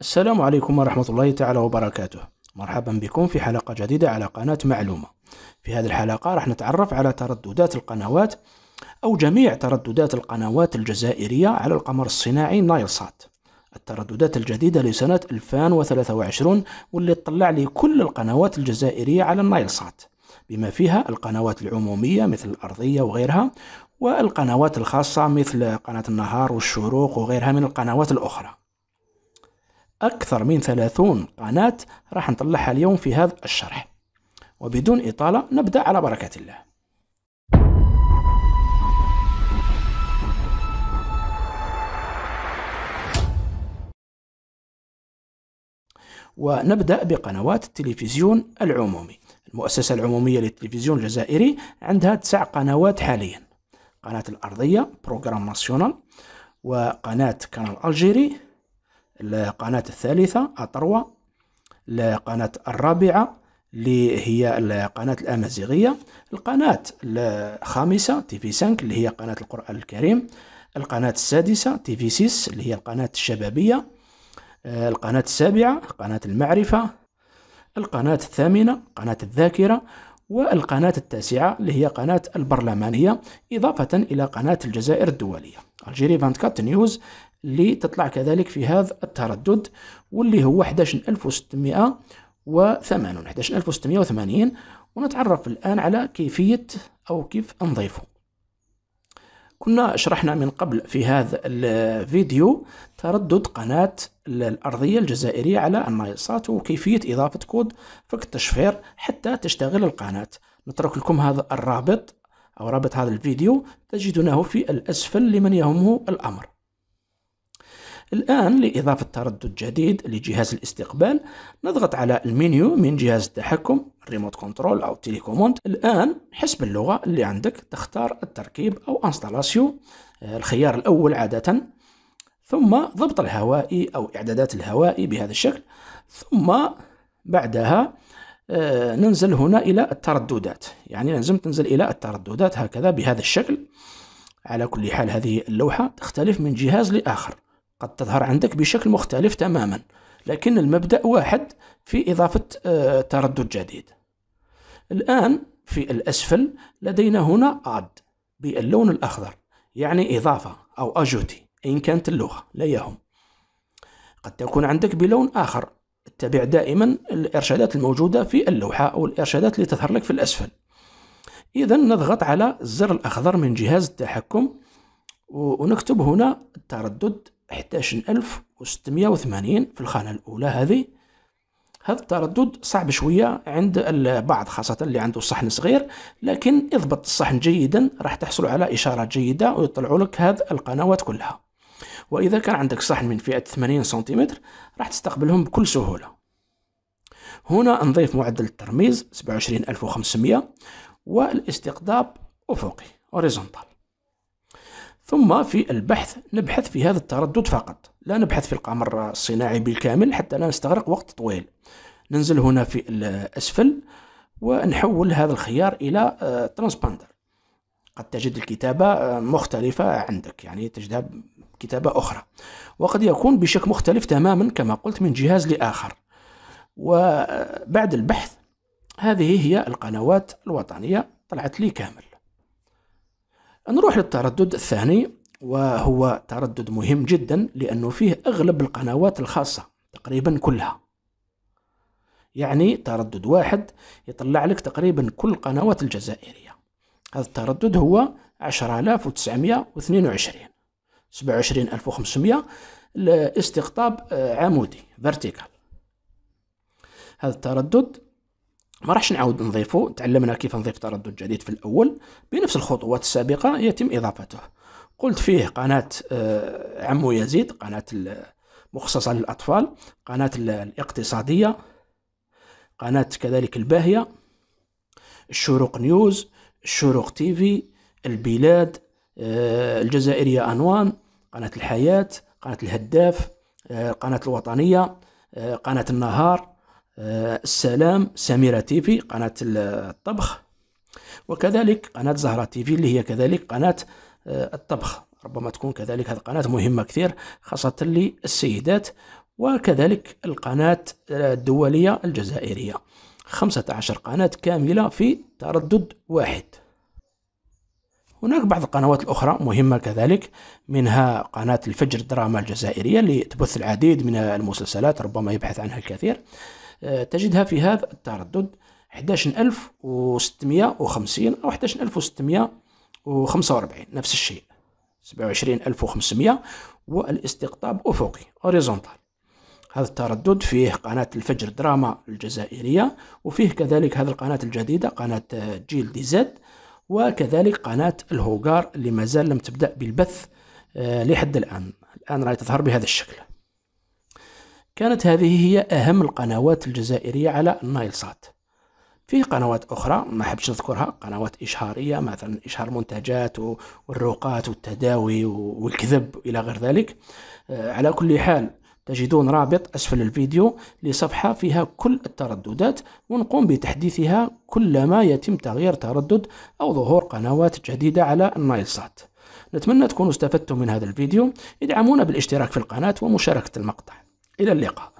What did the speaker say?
السلام عليكم ورحمة الله تعالى وبركاته مرحبا بكم في حلقة جديدة على قناة معلومة في هذه الحلقة راح نتعرف على ترددات القنوات أو جميع ترددات القنوات الجزائرية على القمر الصناعي نايل سات الترددات الجديدة لسنة 2023 واللي تطلع لي كل القنوات الجزائرية على النايل سات بما فيها القنوات العمومية مثل الأرضية وغيرها والقنوات الخاصة مثل قناة النهار والشروق وغيرها من القنوات الأخرى أكثر من 30 قناة راح نطلعها اليوم في هذا الشرح وبدون إطالة نبدأ على بركة الله ونبدأ بقنوات التلفزيون العمومي المؤسسة العمومية للتلفزيون الجزائري عندها تسع قنوات حاليا قناة الأرضية بروغرام ناسيونال وقناة كانال ألجيري القناة الثالثة أطروة القناة الرابعة اللي هي القناة الأمازيغية القناة الخامسة تي في 5 اللي هي قناة القرآن الكريم القناة السادسة تي في 6 اللي هي القناة الشبابية آه، القناة السابعة قناة المعرفة القناة الثامنة قناة الذاكرة والقناة التاسعة اللي هي قناة البرلمانية إضافة إلى قناة الجزائر الدولية الجيري 24 نيوز اللي تطلع كذلك في هذا التردد واللي هو 11680 11680 ونتعرف الآن على كيفية أو كيف نضيفه كنا شرحنا من قبل في هذا الفيديو تردد قناة الأرضية الجزائرية على النايصات وكيفية إضافة كود فك التشفير حتى تشتغل القناة نترك لكم هذا الرابط أو رابط هذا الفيديو تجدونه في الأسفل لمن يهمه الأمر الآن لإضافة تردد جديد لجهاز الاستقبال نضغط على المنيو من جهاز التحكم ريموت كنترول أو تيليكوموند الآن حسب اللغة اللي عندك تختار التركيب أو انستالاسيو آه، الخيار الأول عادة ثم ضبط الهوائي أو إعدادات الهوائي بهذا الشكل ثم بعدها آه، ننزل هنا إلى الترددات يعني لازم تنزل إلى الترددات هكذا بهذا الشكل على كل حال هذه اللوحة تختلف من جهاز لآخر قد تظهر عندك بشكل مختلف تماما لكن المبدأ واحد في إضافة آه، تردد جديد الآن في الأسفل لدينا هنا add باللون الأخضر يعني إضافة أو أجوتي إن كانت اللغة لا يهم قد تكون عندك بلون آخر اتبع دائما الإرشادات الموجودة في اللوحة أو الإرشادات اللي تظهر لك في الأسفل إذا نضغط على الزر الأخضر من جهاز التحكم ونكتب هنا التردد 11680 ألف وستمية وثمانين في الخانة الأولى هذه هذا التردد صعب شوية عند البعض خاصة اللي عنده صحن صغير لكن اضبط الصحن جيدا راح تحصل على إشارة جيدة ويطلعوا لك هذه القنوات كلها وإذا كان عندك صحن من فئة 80 سنتيمتر راح تستقبلهم بكل سهولة هنا نضيف معدل الترميز 27500 والاستقطاب أفقي هوريزونتال ثم في البحث نبحث في هذا التردد فقط لا نبحث في القمر الصناعي بالكامل حتى لا نستغرق وقت طويل ننزل هنا في الأسفل ونحول هذا الخيار إلى آه، ترانسباندر قد تجد الكتابة آه، مختلفة عندك يعني تجدها كتابة أخرى وقد يكون بشكل مختلف تماما كما قلت من جهاز لآخر وبعد البحث هذه هي القنوات الوطنية طلعت لي كامل نروح للتردد الثاني وهو تردد مهم جدا لأنه فيه أغلب القنوات الخاصة تقريبا كلها يعني تردد واحد يطلع لك تقريبا كل القنوات الجزائرية هذا التردد هو 10922 27500 لاستقطاب آه، عمودي فيرتيكال هذا التردد ما راحش نعاود نضيفه تعلمنا كيف نضيف تردد جديد في الأول بنفس الخطوات السابقة يتم إضافته قلت فيه قناة آه، عمو يزيد قناة مخصصة للأطفال قناة الاقتصادية قناة كذلك الباهية الشروق نيوز الشروق تيفي البلاد آه، الجزائرية أنوان قناة الحياة قناة الهداف آه، قناة الوطنية قناة النهار السلام سميرة تيفي قناة الطبخ وكذلك قناة زهرة تيفي اللي هي كذلك قناة آه، الطبخ ربما تكون كذلك هذه القناة مهمة كثير خاصة للسيدات وكذلك القناة آه، الدولية الجزائرية 15 قناة كاملة في تردد واحد هناك بعض القنوات الأخرى مهمة كذلك منها قناة الفجر الدراما الجزائرية اللي تبث العديد من المسلسلات ربما يبحث عنها الكثير آه، تجدها في هذا التردد 11650 أو 11645 نفس الشيء 27500 والاستقطاب أفقي هوريزونتال هذا التردد فيه قناة الفجر دراما الجزائرية وفيه كذلك هذه القناة الجديدة قناة جيل دي زد وكذلك قناة الهوغار اللي مازال لم تبدأ بالبث آه، لحد الآن الآن راهي تظهر بهذا الشكل كانت هذه هي أهم القنوات الجزائرية على النايل سات في قنوات أخرى ما حبش نذكرها قنوات إشهارية مثلا إشهار منتجات والروقات والتداوي والكذب إلى غير ذلك آه، على كل حال تجدون رابط أسفل الفيديو لصفحة فيها كل الترددات ونقوم بتحديثها كلما يتم تغيير تردد أو ظهور قنوات جديدة على النايل سات نتمنى تكونوا استفدتم من هذا الفيديو ادعمونا بالاشتراك في القناة ومشاركة المقطع إلى اللقاء